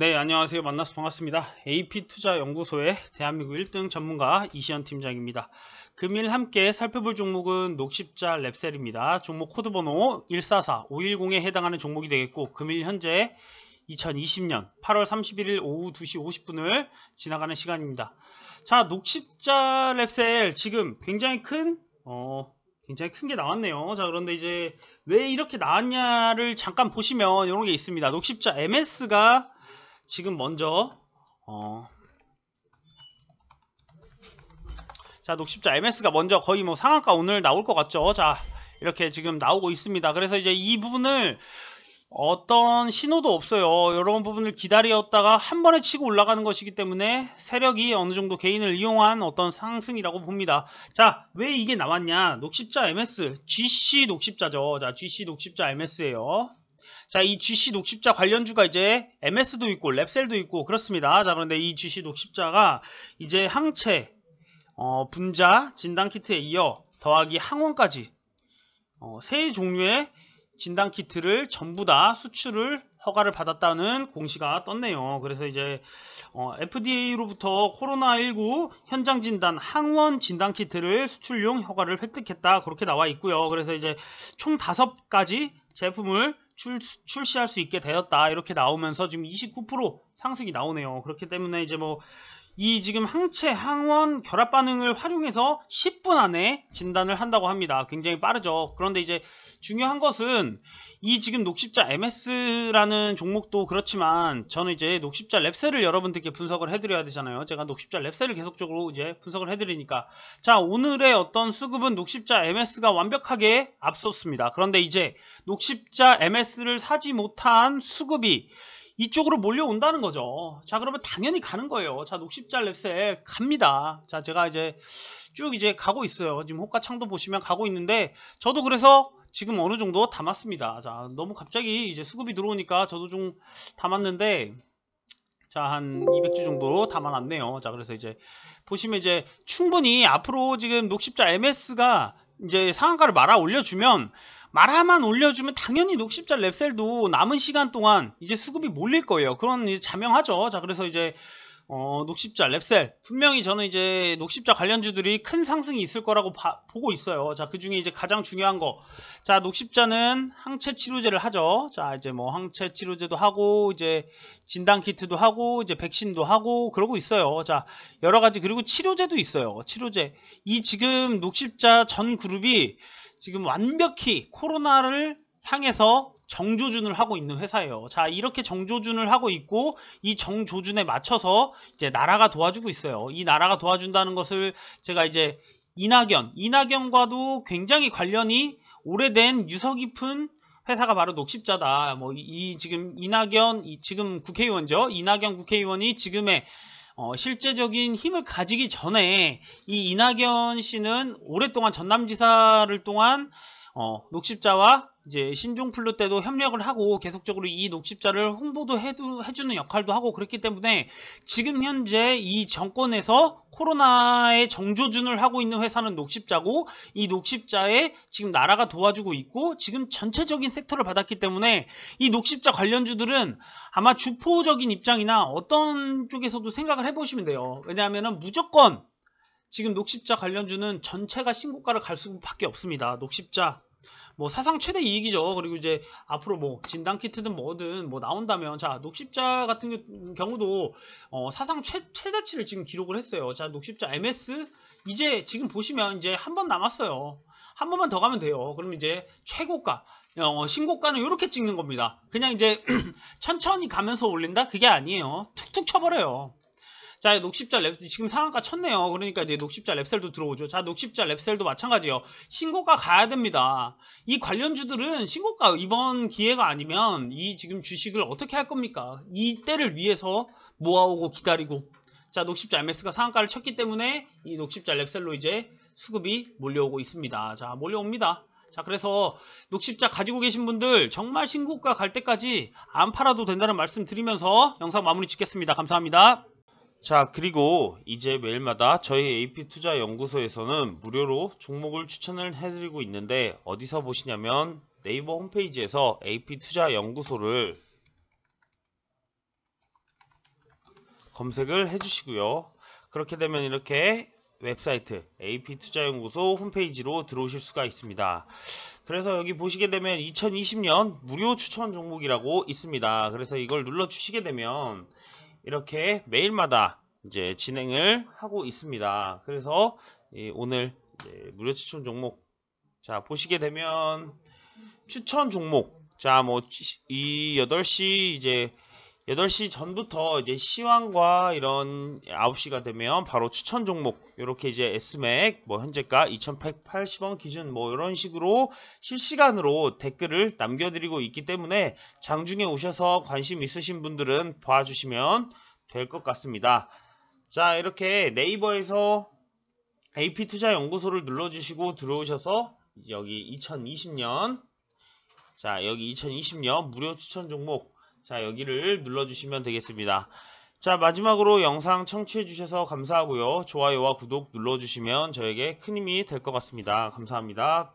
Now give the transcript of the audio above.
네, 안녕하세요. 만나서 반갑습니다. AP투자연구소의 대한민국 1등 전문가 이시현 팀장입니다. 금일 함께 살펴볼 종목은 녹십자 랩셀입니다. 종목 코드번호 144510에 해당하는 종목이 되겠고 금일 현재 2020년 8월 31일 오후 2시 50분을 지나가는 시간입니다. 자, 녹십자 랩셀 지금 굉장히 큰 어, 굉장히 큰 게 나왔네요. 자, 그런데 이제 왜 이렇게 나왔냐를 잠깐 보시면 이런 게 있습니다. 녹십자 MS가 지금 먼저 어자 녹십자 MS가 먼저 거의 뭐 상한가 오늘 나올 것 같죠 자 이렇게 지금 나오고 있습니다 그래서 이제 이 부분을 어떤 신호도 없어요 여러분 부분을 기다렸다가 한 번에 치고 올라가는 것이기 때문에 세력이 어느 정도 개인을 이용한 어떤 상승이라고 봅니다 자왜 이게 나왔냐 녹십자 MS GC 녹십자죠 자 GC 녹십자 MS에요 자, 이 GC 녹십자 관련주가 이제 MS도 있고 랩셀도 있고 그렇습니다. 자, 그런데 이 GC 녹십자가 이제 항체, 어, 분자, 진단키트에 이어 더하기 항원까지 어, 세 종류의 진단키트를 전부 다 수출을 허가를 받았다는 공시가 떴네요. 그래서 이제 어, FDA로부터 코로나19 현장 진단 항원 진단 키트를 수출용 허가를 획득했다. 그렇게 나와 있고요. 그래서 이제 총 다섯 가지 제품을 출, 출시할 수 있게 되었다. 이렇게 나오면서 지금 29% 상승이 나오네요. 그렇기 때문에 이제 뭐, 이 지금 항체 항원 결합 반응을 활용해서 10분 안에 진단을 한다고 합니다. 굉장히 빠르죠. 그런데 이제 중요한 것은 이 지금 녹십자 MS라는 종목도 그렇지만 저는 이제 녹십자 랩셀을 여러분들께 분석을 해드려야 되잖아요. 제가 녹십자 랩셀을 계속적으로 이제 분석을 해드리니까 자 오늘의 어떤 수급은 녹십자 MS가 완벽하게 앞섰습니다. 그런데 이제 녹십자 MS를 사지 못한 수급이 이쪽으로 몰려온다는 거죠. 자, 그러면 당연히 가는 거예요. 자, 녹십자 랩세 갑니다. 자, 제가 이제 쭉 이제 가고 있어요. 지금 호가창도 보시면 가고 있는데 저도 그래서 지금 어느 정도 담았습니다. 자, 너무 갑자기 이제 수급이 들어오니까 저도 좀 담았는데 자, 한 200주 정도 담아놨네요. 자, 그래서 이제 보시면 이제 충분히 앞으로 지금 녹십자 MS가 이제 상한가를 말아 올려주면 마라만 올려주면 당연히 녹십자 랩셀도 남은 시간 동안 이제 수급이 몰릴 거예요. 그런 이제 자명하죠. 자, 그래서 이제 어, 녹십자 랩셀 분명히 저는 이제 녹십자 관련주들이 큰 상승이 있을 거라고 바, 보고 있어요. 자, 그 중에 이제 가장 중요한 거. 자, 녹십자는 항체 치료제를 하죠. 자, 이제 뭐 항체 치료제도 하고 이제 진단 키트도 하고 이제 백신도 하고 그러고 있어요. 자, 여러 가지 그리고 치료제도 있어요. 치료제. 이 지금 녹십자 전 그룹이 지금 완벽히 코로나를 향해서 정조준을 하고 있는 회사예요. 자, 이렇게 정조준을 하고 있고 이 정조준에 맞춰서 이제 나라가 도와주고 있어요. 이 나라가 도와준다는 것을 제가 이제 이낙연, 이낙연과도 굉장히 관련이 오래된 유서 깊은 회사가 바로 녹십자다. 뭐 이 지금 이낙연 이 지금 국회의원죠. 이낙연 국회의원이 지금의 어, 실제적인 힘을 가지기 전에 이 이낙연 씨는 오랫동안 전남지사를 동안 어, 녹십자와 이제 신종플루 때도 협력을 하고 계속적으로 이 녹십자를 홍보도 해두, 해주는 역할도 하고 그렇기 때문에 지금 현재 이 정권에서 코로나의 정조준을 하고 있는 회사는 녹십자고 이 녹십자에 지금 나라가 도와주고 있고 지금 전체적인 섹터를 받았기 때문에 이 녹십자 관련주들은 아마 주포적인 입장이나 어떤 쪽에서도 생각을 해보시면 돼요. 왜냐하면 무조건 지금 녹십자 관련주는 전체가 신고가를 갈 수밖에 없습니다. 녹십자, 뭐 사상 최대 이익이죠. 그리고 이제 앞으로 뭐 진단 키트든 뭐든 뭐 나온다면 자 녹십자 같은 경우도 어, 사상 최, 최대치를 지금 기록을 했어요. 자 녹십자 MS 이제 지금 보시면 이제 한 번 남았어요. 한 번만 더 가면 돼요. 그럼 이제 최고가 어, 신고가는 이렇게 찍는 겁니다. 그냥 이제 천천히 가면서 올린다 그게 아니에요. 툭툭 쳐버려요. 자, 녹십자 랩셀 지금 상한가 쳤네요. 그러니까 이제 녹십자 랩셀도 들어오죠. 자, 녹십자 랩셀도 마찬가지예요. 신고가 가야 됩니다. 이 관련주들은 신고가 이번 기회가 아니면 이 지금 주식을 어떻게 할 겁니까? 이 때를 위해서 모아오고 기다리고 자, 녹십자 MS가 상한가를 쳤기 때문에 이 녹십자 랩셀로 이제 수급이 몰려오고 있습니다. 자, 몰려옵니다. 자 그래서 녹십자 가지고 계신 분들 정말 신고가 갈 때까지 안 팔아도 된다는 말씀 드리면서 영상 마무리 짓겠습니다. 감사합니다. 자 그리고 이제 매일마다 저희 AP투자연구소에서는 무료로 종목을 추천을 해드리고 있는데 어디서 보시냐면 네이버 홈페이지에서 AP투자연구소를 검색을 해주시고요. 그렇게 되면 이렇게 웹사이트 AP투자연구소 홈페이지로 들어오실 수가 있습니다. 그래서 여기 보시게 되면 2020년 무료 추천 종목이라고 있습니다. 그래서 이걸 눌러주시게 되면 이렇게 매일마다 이제 진행을 하고 있습니다. 그래서 오늘 무료 추천 종목 자 보시게 되면 추천 종목 자뭐이 8시 이제 8시 전부터 이제 시황과 이런 9시가 되면 바로 추천 종목 이렇게 이제 S맥 뭐 현재가 2,180원 기준 뭐 이런 식으로 실시간으로 댓글을 남겨드리고 있기 때문에 장중에 오셔서 관심 있으신 분들은 봐주시면 될 것 같습니다. 자 이렇게 네이버에서 AP투자연구소를 눌러주시고 들어오셔서 여기 2020년 자 여기 2020년 무료 추천 종목 자 여기를 눌러주시면 되겠습니다. 자 마지막으로 영상 청취해주셔서 감사하고요. 좋아요와 구독 눌러주시면 저에게 큰 힘이 될 것 같습니다. 감사합니다.